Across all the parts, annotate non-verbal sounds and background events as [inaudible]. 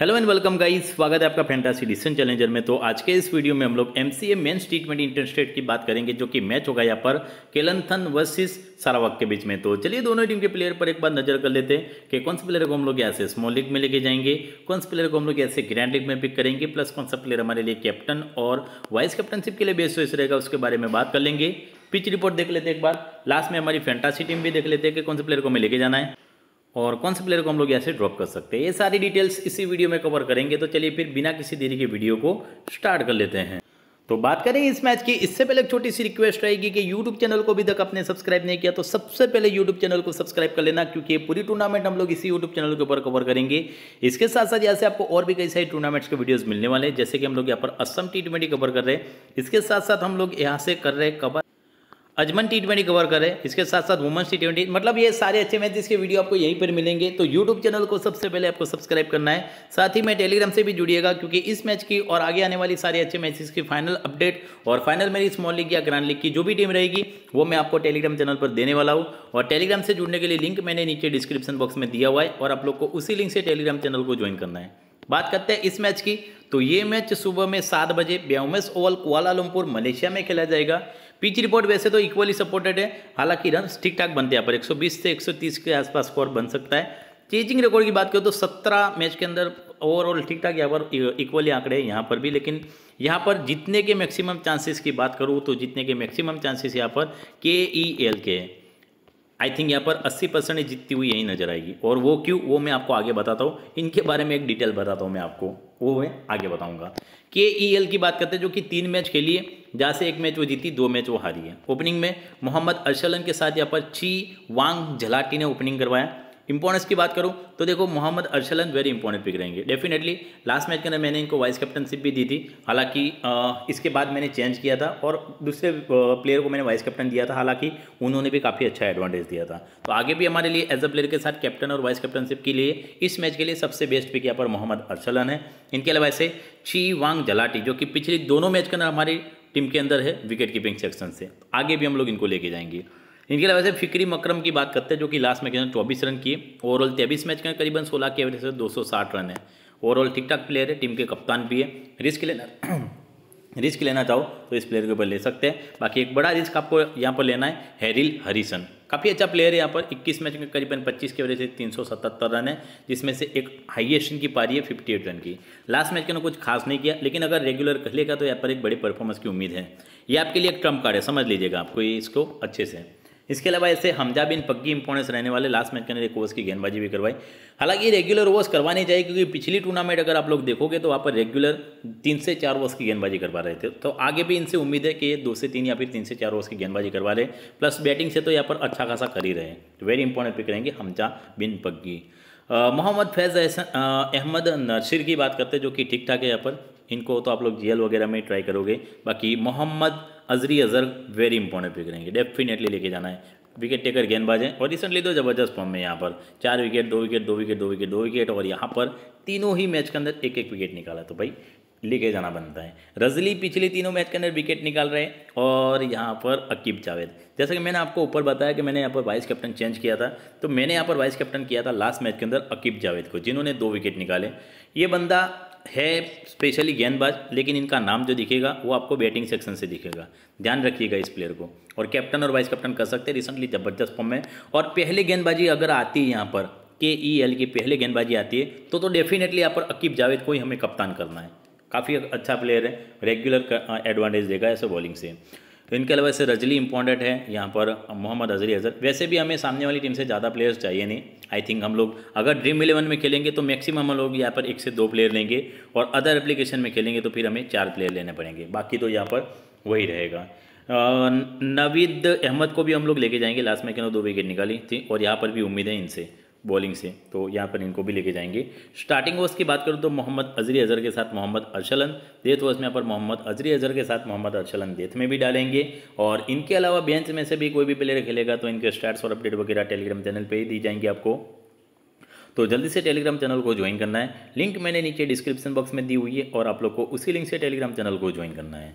hello and welcome guys स्वागत है आपका फैंटासी डिसन चैलेंजर में तो आज के इस वीडियो में हम लोग M C A men T twenty interstate की बात करेंगे जो कि मैच होगा यहाँ पर केलनथन वर्सेस सारावाक के बीच में तो चलिए दोनों टीम के प्लेयर पर एक बार नजर कर लेते हैं कि कौन से प्लेयर को हम लोग यहाँ से स्मॉल लीग में लेके जाएंगे कौन से प्लेयर को हम लोग यहाँ से ग्रैंड लीग में पिक करेंगे प्लस कौन सा प्लेयर हमारे लिए कैप्टन और वाइस कैप्टनशिप के लिए बेस्ट वेस्ट रहेगा उसके बारे में बात कर लेंगे पिच रिपोर्ट देख लेते हैं एक बार लास्ट में हमारी फैंटासी टीम भी देख लेते हैं कि कौन से प्लेयर को हमें लेके जाना है और कौन से प्लेयर को हम लोग यहाँ से ड्रॉप कर सकते हैं ये सारी डिटेल्स इसी वीडियो में कवर करेंगे तो चलिए फिर बिना किसी देरी के वीडियो को स्टार्ट कर लेते हैं तो बात करें इस मैच की इससे पहले एक छोटी सी रिक्वेस्ट रहेगी कि YouTube चैनल को अभी तक आपने सब्सक्राइब नहीं किया तो सबसे पहले YouTube चैनल को सब्सक्राइब कर लेना क्योंकि पूरी टूर्नामेंट हम लोग इसी YouTube चैनल के ऊपर कवर करेंगे इसके साथ साथ यहाँ से आपको और भी कई सारे टूर्नामेंट्स के वीडियोस मिलने वाले हैं जैसे कि हम लोग यहाँ पर असम टी कवर कर रहे हैं इसके साथ साथ हम लोग यहाँ से कर रहे cover Ajman T twenty cover करें इसके साथ साथ वुमेंस टी ट्वेंटी मतलब ये सारे अच्छे मैच के वीडियो आपको यहीं पर मिलेंगे तो यूट्यूब चैनल को सबसे पहले आपको सब्सक्राइब करना है साथ ही मैं टेलीग्राम से भी जुड़िएगा क्योंकि इस मैच की और आगे आने वाली सारे अच्छे मैचेस की फाइनल अपडेट और फाइनल मेरी स्मॉल लीग या ग्रांड लीग की जो भी टीम रहेगी वो मैं आपको टेलीग्राम चैनल पर देने वाला हूँ और टेलीग्राम से जुड़ने के लिए लिंक मैंने नीचे डिस्क्रिप्शन बॉक्स में दिया हुआ है और आप लोग को उसी लिंक से टेलीग्राम चैनल को ज्वाइन करना है बात करते हैं इस मैच की तो ये मैच सुबह में सात बजे ब्यामेस ओवल कुआलालमपुर मलेशिया में खेला जाएगा पिच रिपोर्ट वैसे तो इक्वली सपोर्टेड है हालांकि रन ठीक ठाक बनते हैं पर 120 से 130 के आसपास स्कोर बन सकता है चेजिंग रिकॉर्ड की बात करो तो 17 मैच के अंदर ओवरऑल ठीक ठाक यहाँ पर इक्वली e- आंकड़े हैं यहाँ पर भी लेकिन यहाँ पर जितने के मैक्सिमम चांसेस की बात करूँ तो जितने के मैक्सिमम चांसेस यहाँ पर के ई एल के हैं आई थिंक यहाँ पर 80 परसेंट जीतती हुई यही नजर आएगी और वो क्यों वो मैं आपको आगे बताता हूँ इनके बारे में एक डिटेल बताता हूँ मैं आपको वो मैं आगे बताऊंगा के ई एल की बात करते हैं जो कि तीन मैच खेली है जहाँ से एक मैच वो जीती दो मैच वो हारी है ओपनिंग में मोहम्मद अरसलन के साथ यहाँ पर ची वांग झलाटी ने ओपनिंग करवाया इंपॉर्टेंस की बात करूँ तो देखो Mohammad Arsalan very important pick रहेंगे डेफिनेटली लास्ट मैच के अंदर मैंने इनको वाइस कैप्टनशिप भी दी थी हालांकि इसके बाद मैंने चेंज किया था और दूसरे प्लेयर को मैंने वाइस कैप्टन दिया था हालांकि उन्होंने भी काफ़ी अच्छा एडवांटेज दिया था तो आगे भी हमारे लिए एज अ प्लेयर के साथ कैप्टन और वाइस कैप्टनशिप के लिए इस मैच के लिए सबसे बेस्ट पिक यहाँ पर मोहम्मद अरसलन है इनके अलावा ऐसे ची वांग जलाटी जो कि पिछले दोनों मैच के अंदर हमारी टीम के अंदर है विकेट कीपिंग सेक्शन से आगे भी हम लोग इनको लेके जाएंगे इनके अलावा से फिक्री मकरम की बात करते हैं जो कि लास्ट मैच में चौबीस रन किए ओवरऑल तेईस मैच में करीबन सोलह की एवरेज से दो रन है ओवरऑल ठीक ठाक प्लेयर है टीम के कप्तान भी है रिस्क लेना रिस्क [coughs] लेना चाहो तो इस प्लेयर के ऊपर ले सकते हैं बाकी एक बड़ा रिस्क आपको यहाँ पर लेना है हैरिल हरिसन काफ़ी अच्छा प्लेयर है यहाँ पर 21 मैच में करीबन 25 के वजह से 377 रन है जिसमें से एक हाइएस्ट की पारी है 58 रन की लास्ट मैच के उन्होंने कुछ खास नहीं किया लेकिन अगर रेगुलर कह लेगा तो यहाँ पर एक बड़ी परफॉर्मेंस की उम्मीद है ये आपके लिए एक ट्रम्प कार्ड है समझ लीजिएगा आपको ये इसको अच्छे से इसके अलावा ऐसे हमजा बिन पक्की इंपोर्टेंस रहने वाले लास्ट मैच के अंदर एक ओवर्स की गेंदबाजी भी करवाई हालांकि रेगुलर ओवर्स करवानी चाहिए क्योंकि पिछली टूर्नामेंट अगर आप लोग देखोगे तो वहाँ पर रेगुलर तीन से चार ओवर्स की गेंदबाजी करवा रहे थे तो आगे भी इनसे उम्मीद है कि ये दो से तीन या फिर तीन से चार ओवर्स की गेंदबाजी करवा रहे प्लस बैटिंग से तो यहाँ पर अच्छा खासा कर ही रहे हैं तो वेरी इंपॉर्टेंट पिक रहेंगे हमजा बिन पक्की मोहम्मद फैज़ अहमद नरशिर की बात करते हैं जो कि ठीक ठाक है यहाँ पर इनको तो आप लोग जीएल वगैरह में ट्राई करोगे बाकी मोहम्मद अजरी अजर वेरी इंपॉर्टेंट पिक रहेंगे डेफिनेटली लेके जाना है विकेट टेकर गेंदबाज हैं और रिसेंटली तो जबरदस्त फॉर्म में यहाँ पर चार विकेट दो विकेट दो विकेट दो विकेट दो विकेट और यहाँ पर तीनों ही मैच के अंदर एक एक विकेट निकाला तो भाई लेके जाना बनता है रजली पिछले तीनों मैच के अंदर विकेट निकाल रहे हैं और यहाँ पर अकीब जावेद जैसा कि मैंने आपको ऊपर बताया कि मैंने यहाँ पर वाइस कैप्टन चेंज किया था तो मैंने यहाँ पर वाइस कैप्टन किया था लास्ट मैच के अंदर अकीब जावेद को जिन्होंने दो विकेट निकाले ये बंदा है स्पेशली गेंदबाज लेकिन इनका नाम जो दिखेगा वो आपको बैटिंग सेक्शन से दिखेगा ध्यान रखिएगा इस प्लेयर को और कैप्टन और वाइस कैप्टन कर सकते हैं रिसेंटली ज़बरदस्त फॉर्म में और पहले गेंदबाजी अगर आती है यहाँ पर के ई एल की पहले गेंदबाजी आती है तो तो डेफिनेटली यहाँ पर अकीब जावेद को ही हमें कप्तान करना है काफ़ी अच्छा प्लेयर है रेगुलर एडवांटेज देगा ऐसे बॉलिंग से इनके अलावा से रजली इंपॉर्टेंट है यहाँ पर मोहम्मद अजरी अजहर वैसे भी हमें सामने वाली टीम से ज़्यादा प्लेयर्स चाहिए नहीं आई थिंक हम लोग अगर ड्रीम इलेवन में खेलेंगे तो मैक्सिमम हम लोग यहाँ पर एक से दो प्लेयर लेंगे और अदर एप्लीकेशन में खेलेंगे तो फिर हमें चार प्लेयर लेने पड़ेंगे बाकी तो यहाँ पर वही रहेगा नवीद अहमद को भी हम लोग लेके जाएंगे लास्ट में क्या दो विकेट निकाली थी और यहाँ पर भी उम्मीद है इनसे बॉलिंग से तो यहाँ पर इनको भी लेके जाएंगे स्टार्टिंग ओवर्स की बात करूँ तो मोहम्मद अजरी अजहर के साथ मोहम्मद अरशलन डेथ ओवर्स में यहाँ पर मोहम्मद अजरी अजहर के साथ मोहम्मद अरशलन डेथ में भी डालेंगे और इनके अलावा बेंच में से भी कोई भी प्लेयर खेलेगा तो इनके स्टार्ट और अपडेट वगैरह टेलीग्राम चैनल पर ही दी जाएंगी आपको तो जल्दी से टेलीग्राम चैनल को ज्वाइन करना है लिंक मैंने नीचे डिस्क्रिप्शन बॉक्स में दी हुई है और आप लोग को उसी लिंक से टेलीग्राम चैनल को ज्वाइन करना है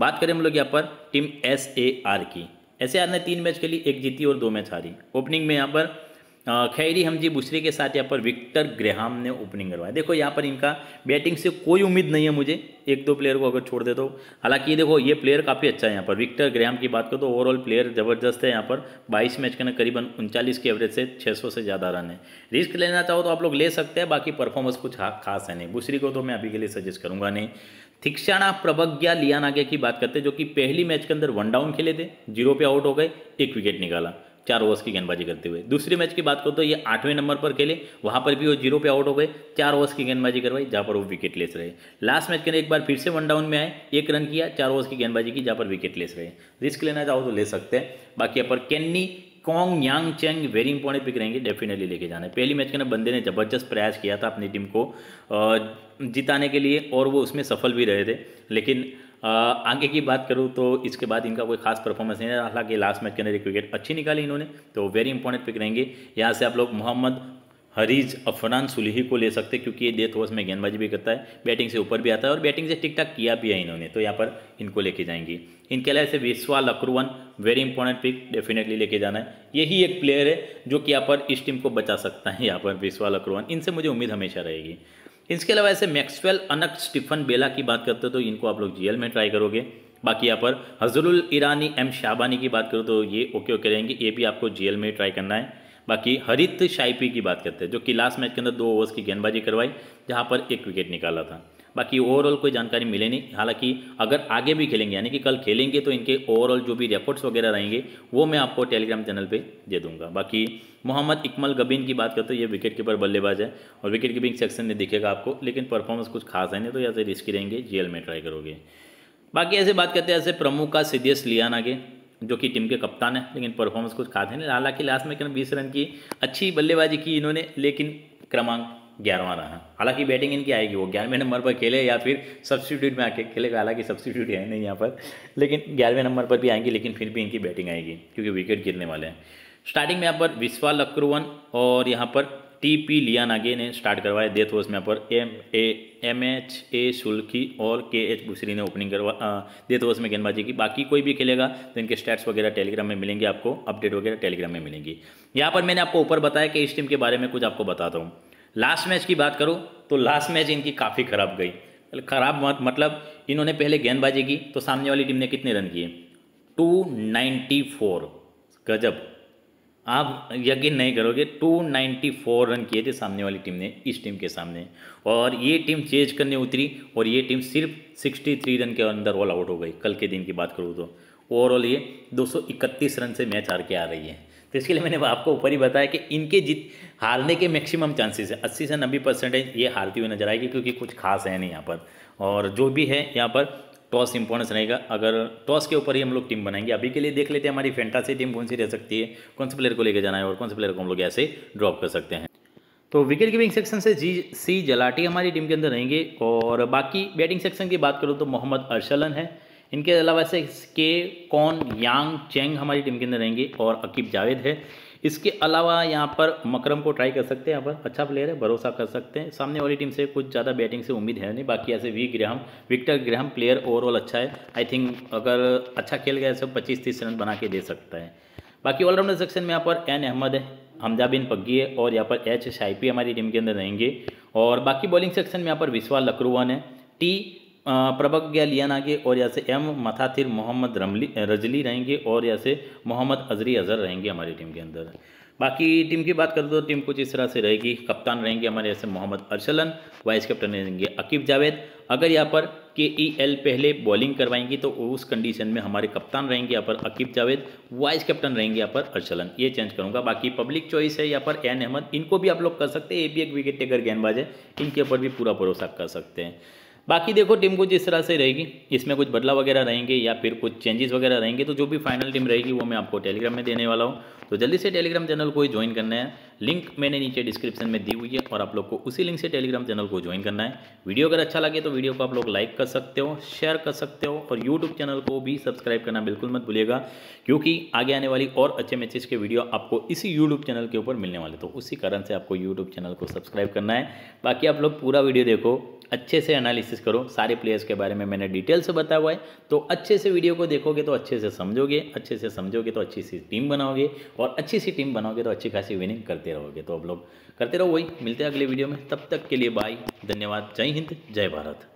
बात करें हम लोग यहाँ पर टीम एस ए आर की एस ए आर ने तीन मैच खेली एक जीती और दो मैच हारी ओपनिंग में यहाँ पर खैरी हमजी बुशरी के साथ यहाँ पर विक्टर ग्रेहाम ने ओपनिंग करवाया देखो यहाँ पर इनका बैटिंग से कोई उम्मीद नहीं है मुझे एक दो प्लेयर को अगर छोड़ दे तो हालांकि ये देखो ये प्लेयर काफ़ी अच्छा है यहाँ पर विक्टर ग्रेहाम की बात करो तो ओवरऑल प्लेयर जबरदस्त है यहाँ पर 22 मैच के करीबन उनचालीस के एवरेज से छः से ज़्यादा रन है रिस्क लेना चाहो तो आप लोग ले सकते हैं बाकी परफॉर्मेंस कुछ खास है नहीं बुशरी को तो मैं अभी के लिए सजेस्ट करूंगा नहीं थिक्षाणा प्रभज्ञा लियानागे की बात करते हैं जो कि पहली मैच के अंदर वन डाउन खेले थे जीरो पे आउट हो गए एक विकेट निकाला चार ओवर्स की गेंदबाजी करते हुए दूसरे मैच की बात करो तो ये आठवें नंबर पर खेले वहाँ पर भी वो जीरो पे आउट हो गए चार ओवर्स की गेंदबाजी करवाई जहाँ पर वो विकेट लेस रहे लास्ट मैच के एक बार फिर से वन डाउन में आए एक रन किया चार ओवर्स की गेंदबाजी की जहाँ पर विकेट लेस रहे रिस्क लेना चाहो तो ले सकते हैं बाकी यहाँ पर कैन्नी कॉन्ग यांग चेंग वेरी इंपॉर्टेंट पिक रहेंगे डेफिनेटली लेके जाना है पहली मैच के ना बंदे ने जबरदस्त प्रयास किया था अपनी टीम को जिताने के लिए और वो उसमें सफल भी रहे थे लेकिन आगे की बात करूँ तो इसके बाद इनका कोई खास परफॉर्मेंस नहीं रहा हालांकि लास्ट मैच के अंदर एक विकेट अच्छी निकाली इन्होंने तो वेरी इंपॉर्टेंट पिक रहेंगे यहाँ से आप लोग मोहम्मद हरीज अफरान सुलही को ले सकते क्योंकि ये डेथ ओवर्स में गेंदबाजी भी करता है बैटिंग से ऊपर भी आता है और बैटिंग से ठीक किया भी है इन्होंने तो यहाँ पर इनको लेके जाएंगी इनके अलावा से Vishwa Lakruwan very important pick definitely लेके जाना है यही एक प्लेयर है जो कि यहाँ पर इस टीम को बचा सकता है यहाँ पर विश्वा लकरुवन इनसे मुझे उम्मीद हमेशा रहेगी इसके अलावा ऐसे मैक्सवेल अनक स्टीफन बेला की बात करते हो तो इनको आप लोग जीएल में ट्राई करोगे बाकी यहाँ पर हजरुल ईरानी एम शाहबानी की बात करो तो ये ओके ओके रहेंगे ये भी आपको जीएल में ट्राई करना है बाकी हरित शाइपी की बात करते हैं जो कि लास्ट मैच के अंदर दो ओवर्स की गेंदबाजी करवाई जहाँ पर एक विकेट निकाला था बाकी ओवरऑल कोई जानकारी मिले नहीं हालांकि अगर आगे भी खेलेंगे यानी कि कल खेलेंगे तो इनके ओवरऑल जो भी रिकॉर्ड्स वगैरह रहेंगे वो मैं आपको टेलीग्राम चैनल पे दे दूंगा बाकी मोहम्मद इकमल गबीन की बात करते तो ये विकेट कीपर बल्लेबाज है और विकेट कीपिंग सेक्शन में दिखेगा आपको लेकिन परफॉर्मेंस कुछ खास है नहीं तो या तो रिस्की रहेंगे जेल में ट्राई करोगे बाकी ऐसे बात करते हैं ऐसे प्रमुख का सिद्धेश लियाना के जो कि टीम के कप्तान है लेकिन परफॉर्मेंस कुछ खास है नहीं हालांकि लास्ट में क्या बीस रन की अच्छी बल्लेबाजी की इन्होंने लेकिन क्रमांक ग्यारहवा रहा हालांकि बैटिंग इनकी आएगी वो ग्यारहवें नंबर पर खेले या फिर सब्सटीट्यूट में आके खेले हालांकि सब्सटीट्यूट है नहीं यहाँ पर लेकिन ग्यारहवें नंबर पर भी आएंगी लेकिन फिर भी इनकी बैटिंग आएगी क्योंकि विकेट गिरने वाले हैं स्टार्टिंग में यहाँ पर विश्वाल अक्रुवन और यहाँ पर टी पी लिया नागे ने स्टार्ट करवाया डेथ ओवर्स में यहाँ पर M A M H A सुल्खी और के एच भूसरी ने ओपनिंग करवा डेथ ओवर्स में गेंदबाजी की बाकी कोई भी खेलेगा तो इनके स्टैट्स वगैरह टेलीग्राम में मिलेंगे आपको अपडेट वगैरह टेलीग्राम में मिलेंगी यहाँ पर मैंने आपको ऊपर बताया कि इस टीम के बारे में कुछ आपको बताता हूँ लास्ट मैच की बात करूँ तो लास्ट मैच इनकी काफ़ी खराब गई खराब मत मतलब इन्होंने पहले गेंदबाजी की तो सामने वाली टीम ने कितने रन किए टू नाइन्टी फोर गजब आप यकीन नहीं करोगे 294 रन किए थे सामने वाली टीम ने इस टीम के सामने और ये टीम चेज करने उतरी और ये टीम सिर्फ 63 रन के अंदर ऑल आउट हो गई कल के दिन की बात करूँ तो ओवरऑल ये 231 रन से मैच हार के आ रही है तो इसके लिए मैंने आपको ऊपर ही बताया कि इनके जीत हारने के मैक्सिमम चांसेस है अस्सी से नब्बे परसेंटेज ये हारती हुई नजर आएगी क्योंकि कुछ खास है नहीं यहाँ पर और जो भी है यहाँ पर टॉस इंपॉर्टेंस रहेगा अगर टॉस के ऊपर ही हम लोग टीम बनाएंगे अभी के लिए देख लेते हैं हमारी फैंटासी टीम कौन सी रह सकती है कौन से प्लेयर को लेकर जाना है और कौन से प्लेयर को हम लोग ऐसे ड्रॉप कर सकते हैं तो विकेट कीपिंग सेक्शन से जी सी जलाटी हमारी टीम के अंदर रहेंगे और बाकी बैटिंग सेक्शन की बात करूँ तो मोहम्मद अरसलन है इनके अलावा ऐसे के कौन यांग चेंग हमारी टीम के अंदर रहेंगे और अकीब जावेद है इसके अलावा यहाँ पर मकरम को ट्राई कर सकते हैं यहाँ पर अच्छा प्लेयर है भरोसा कर सकते हैं सामने वाली टीम से कुछ ज़्यादा बैटिंग से उम्मीद है नहीं बाकी ऐसे वी Graham Victor Graham player overall अच्छा है आई थिंक अगर अच्छा खेल गया सब पच्चीस तीस रन बना के दे सकता है बाकी ऑलराउंडर सेक्शन में यहाँ पर एन अहमद है हमजा बिन पग्गी है और यहाँ पर एच शाइपी हमारी टीम के अंदर रहेंगे और बाकी बॉलिंग सेक्शन में यहाँ पर विश्वा लकरूवन है टी प्रबग्या लियानागे और यहाँ से एम मथाथिर मोहम्मद रमली रजली रहेंगे और यहाँ से मोहम्मद अजरी अजहर रहेंगे हमारी टीम के अंदर बाकी टीम की बात करें तो टीम कुछ इस तरह से रहेगी कप्तान रहेंगे हमारे यहाँ से मोहम्मद अरसलन वाइस कैप्टन रहेंगे अकीब जावेद अगर यहाँ पर के ई एल पहले बॉलिंग करवाएंगी तो उस कंडीशन में हमारे कप्तान रहेंगे यहाँ पर अकीब जावेद वाइस कैप्टन रहेंगे यहाँ पर अरसलन ये चेंज करूँगा बाकी पब्लिक चॉइस है यहाँ पर एन अहमद इनको भी आप लोग कर सकते हैं ये भी एक विकेट टेकर गेंदबाज है इनके ऊपर भी पूरा भरोसा कर सकते हैं बाकी देखो टीम कुछ इस तरह से रहेगी इसमें कुछ बदलाव वगैरह रहेंगे या फिर कुछ चेंजेस वगैरह रहेंगे तो जो भी फाइनल टीम रहेगी वो मैं आपको टेलीग्राम में देने वाला हूँ तो जल्दी से टेलीग्राम चैनल को ही ज्वाइन करना है लिंक मैंने नीचे डिस्क्रिप्शन में दी हुई है और आप लोग को उसी लिंक से टेलीग्राम चैनल को ज्वाइन करना है वीडियो अगर अच्छा लगे तो वीडियो को आप लोग लाइक कर सकते हो शेयर कर सकते हो और यूट्यूब चैनल को भी सब्सक्राइब करना बिल्कुल मत भूलिएगा क्योंकि आगे आने वाली और अच्छे मैचेस के वीडियो आपको इसी यूट्यूब चैनल के ऊपर मिलने वाले तो उसी कारण से आपको यूट्यूब चैनल को सब्सक्राइब करना है बाकी आप लोग पूरा वीडियो देखो अच्छे से एनालिसिस करो सारे प्लेयर्स के बारे में मैंने डिटेल से बताया हुआ है तो अच्छे से वीडियो को देखोगे तो अच्छे से समझोगे अच्छे से समझोगे तो अच्छी सी टीम बनाओगे और अच्छी सी टीम बनाओगे तो अच्छी खासी विनिंग करते रहोगे तो आप लोग करते रहो वही मिलते हैं अगले वीडियो में तब तक के लिए बाय धन्यवाद जय हिंद जय भारत